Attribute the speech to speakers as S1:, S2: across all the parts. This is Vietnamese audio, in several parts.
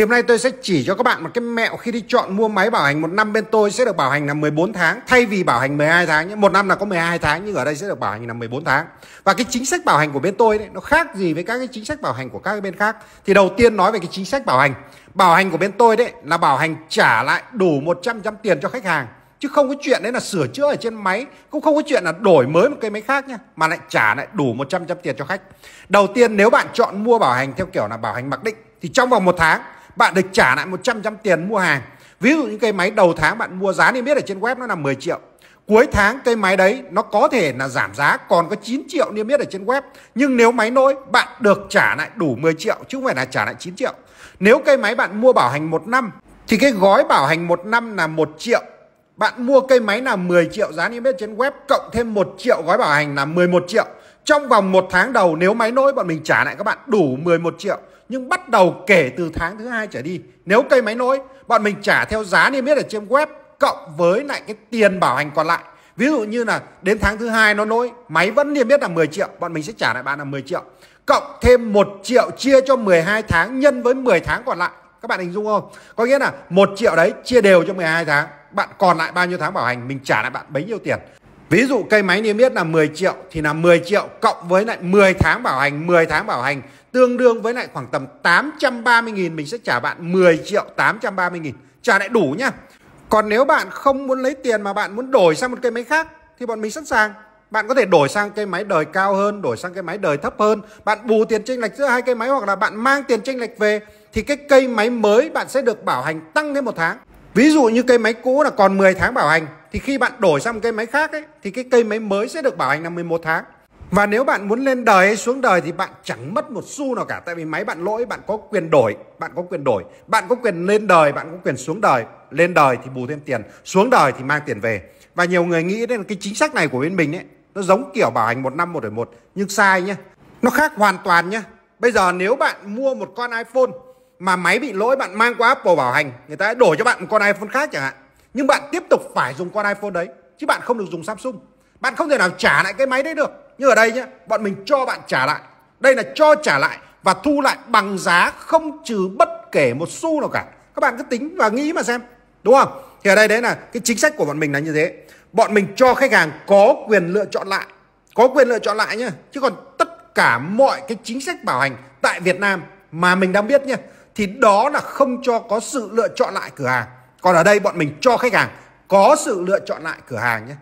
S1: Thì hôm nay tôi sẽ chỉ cho các bạn một cái mẹo khi đi chọn mua máy bảo hành một năm bên tôi sẽ được bảo hành là 14 tháng thay vì bảo hành 12 tháng nhé. Một năm là có 12 tháng nhưng ở đây sẽ được bảo hành là 14 tháng. Và cái chính sách bảo hành của bên tôi đấy, nó khác gì với các cái chính sách bảo hành của các bên khác. Thì đầu tiên nói về cái chính sách bảo hành. Bảo hành của bên tôi đấy là bảo hành trả lại đủ 100 trăm tiền cho khách hàng chứ không có chuyện đấy là sửa chữa ở trên máy cũng không có chuyện là đổi mới một cái máy khác nha mà lại trả lại đủ 100 trăm tiền cho khách đầu tiên nếu bạn chọn mua bảo hành theo kiểu là bảo hành mặc định thì trong vòng một tháng bạn được trả lại 100 trăm tiền mua hàng ví dụ những cây máy đầu tháng bạn mua giá niêm yết ở trên web nó là 10 triệu cuối tháng cây máy đấy nó có thể là giảm giá còn có 9 triệu niêm yết ở trên web nhưng nếu máy nỗi bạn được trả lại đủ 10 triệu chứ không phải là trả lại 9 triệu nếu cây máy bạn mua bảo hành một năm thì cái gói bảo hành một năm là 1 triệu bạn mua cây máy là 10 triệu giá niêm yết trên web cộng thêm 1 triệu gói bảo hành là 11 triệu trong vòng một tháng đầu nếu máy nối bọn mình trả lại các bạn đủ 11 triệu nhưng bắt đầu kể từ tháng thứ hai trở đi nếu cây máy nối bọn mình trả theo giá niêm yết ở trên web cộng với lại cái tiền bảo hành còn lại ví dụ như là đến tháng thứ hai nó nối máy vẫn niêm yết là 10 triệu bọn mình sẽ trả lại bạn là 10 triệu cộng thêm 1 triệu chia cho 12 tháng nhân với 10 tháng còn lại các bạn hình dung không có nghĩa là một triệu đấy chia đều cho 12 tháng bạn còn lại bao nhiêu tháng bảo hành mình trả lại bạn bấy nhiêu tiền Ví dụ cây máy niêm yết là 10 triệu thì là 10 triệu cộng với lại 10 tháng bảo hành, 10 tháng bảo hành tương đương với lại khoảng tầm 830 nghìn mình sẽ trả bạn 10 triệu 830 nghìn trả lại đủ nhá. Còn nếu bạn không muốn lấy tiền mà bạn muốn đổi sang một cây máy khác thì bọn mình sẵn sàng. Bạn có thể đổi sang cây máy đời cao hơn, đổi sang cây máy đời thấp hơn, bạn bù tiền chênh lệch giữa hai cây máy hoặc là bạn mang tiền chênh lệch về thì cái cây máy mới bạn sẽ được bảo hành tăng thêm một tháng. Ví dụ như cây máy cũ là còn 10 tháng bảo hành thì khi bạn đổi sang một cây máy khác ấy, thì cái cây máy mới sẽ được bảo hành là 11 tháng. Và nếu bạn muốn lên đời hay xuống đời thì bạn chẳng mất một xu nào cả tại vì máy bạn lỗi bạn có quyền đổi, bạn có quyền đổi, bạn có quyền lên đời, bạn có quyền xuống đời. Lên đời thì bù thêm tiền, xuống đời thì mang tiền về. Và nhiều người nghĩ đến cái chính sách này của bên mình ấy nó giống kiểu bảo hành một năm một đổi một nhưng sai nhá. Nó khác hoàn toàn nhá. Bây giờ nếu bạn mua một con iPhone mà máy bị lỗi bạn mang qua Apple bảo hành, người ta đổi cho bạn một con iPhone khác chẳng hạn nhưng bạn tiếp tục phải dùng con iPhone đấy chứ bạn không được dùng Samsung bạn không thể nào trả lại cái máy đấy được Nhưng ở đây nhé bọn mình cho bạn trả lại đây là cho trả lại và thu lại bằng giá không trừ bất kể một xu nào cả các bạn cứ tính và nghĩ mà xem đúng không thì ở đây đấy là cái chính sách của bọn mình là như thế bọn mình cho khách hàng có quyền lựa chọn lại có quyền lựa chọn lại nhé. chứ còn tất cả mọi cái chính sách bảo hành tại Việt Nam mà mình đang biết nhé, thì đó là không cho có sự lựa chọn lại cửa hàng còn ở đây bọn mình cho khách hàng có sự lựa chọn lại cửa hàng nhé.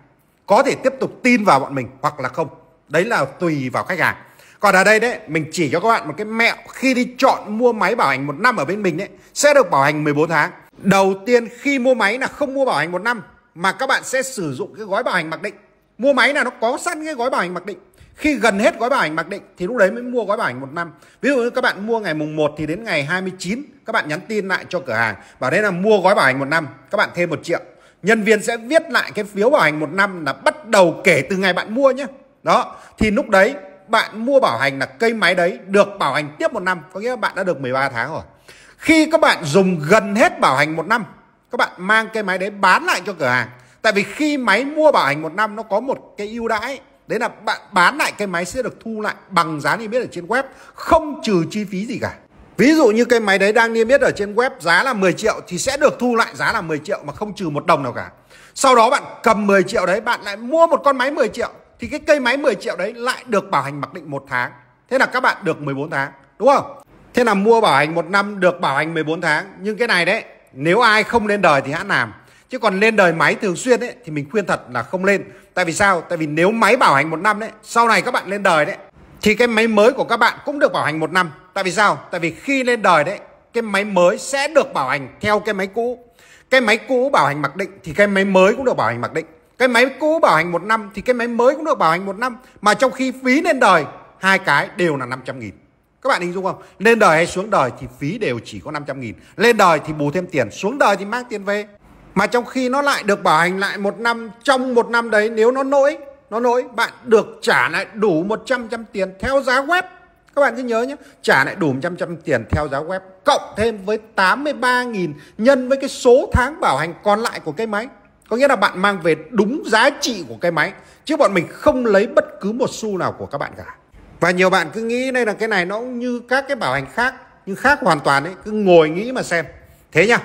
S1: Có thể tiếp tục tin vào bọn mình hoặc là không. Đấy là tùy vào khách hàng. Còn ở đây đấy, mình chỉ cho các bạn một cái mẹo khi đi chọn mua máy bảo hành một năm ở bên mình đấy, sẽ được bảo hành 14 tháng. Đầu tiên khi mua máy là không mua bảo hành một năm mà các bạn sẽ sử dụng cái gói bảo hành mặc định. Mua máy là nó có sẵn cái gói bảo hành mặc định khi gần hết gói bảo hành mặc định thì lúc đấy mới mua gói bảo hành một năm ví dụ như các bạn mua ngày mùng 1 thì đến ngày 29 các bạn nhắn tin lại cho cửa hàng bảo đây là mua gói bảo hành một năm các bạn thêm một triệu nhân viên sẽ viết lại cái phiếu bảo hành một năm là bắt đầu kể từ ngày bạn mua nhé đó thì lúc đấy bạn mua bảo hành là cây máy đấy được bảo hành tiếp một năm có nghĩa là bạn đã được 13 tháng rồi khi các bạn dùng gần hết bảo hành một năm các bạn mang cây máy đấy bán lại cho cửa hàng tại vì khi máy mua bảo hành một năm nó có một cái ưu đãi đấy là bạn bán lại cái máy sẽ được thu lại bằng giá niêm yết ở trên web không trừ chi phí gì cả ví dụ như cái máy đấy đang niêm yết ở trên web giá là 10 triệu thì sẽ được thu lại giá là 10 triệu mà không trừ một đồng nào cả sau đó bạn cầm 10 triệu đấy bạn lại mua một con máy 10 triệu thì cái cây máy 10 triệu đấy lại được bảo hành mặc định một tháng thế là các bạn được 14 tháng đúng không thế là mua bảo hành một năm được bảo hành 14 tháng nhưng cái này đấy nếu ai không lên đời thì hãng làm chứ còn lên đời máy thường xuyên ấy thì mình khuyên thật là không lên tại vì sao tại vì nếu máy bảo hành một năm đấy sau này các bạn lên đời đấy thì cái máy mới của các bạn cũng được bảo hành một năm tại vì sao tại vì khi lên đời đấy cái máy mới sẽ được bảo hành theo cái máy cũ cái máy cũ bảo hành mặc định thì cái máy mới cũng được bảo hành mặc định cái máy cũ bảo hành một năm thì cái máy mới cũng được bảo hành một năm mà trong khi phí lên đời hai cái đều là 500 nghìn các bạn hình dung không lên đời hay xuống đời thì phí đều chỉ có 500 nghìn lên đời thì bù thêm tiền xuống đời thì mang tiền về mà trong khi nó lại được bảo hành lại một năm trong một năm đấy nếu nó lỗi nó lỗi bạn được trả lại đủ 100 trăm tiền theo giá web các bạn cứ nhớ nhé trả lại đủ 100 trăm tiền theo giá web cộng thêm với 83.000 nhân với cái số tháng bảo hành còn lại của cái máy có nghĩa là bạn mang về đúng giá trị của cái máy chứ bọn mình không lấy bất cứ một xu nào của các bạn cả và nhiều bạn cứ nghĩ đây là cái này nó cũng như các cái bảo hành khác nhưng khác hoàn toàn ấy cứ ngồi nghĩ mà xem thế nhá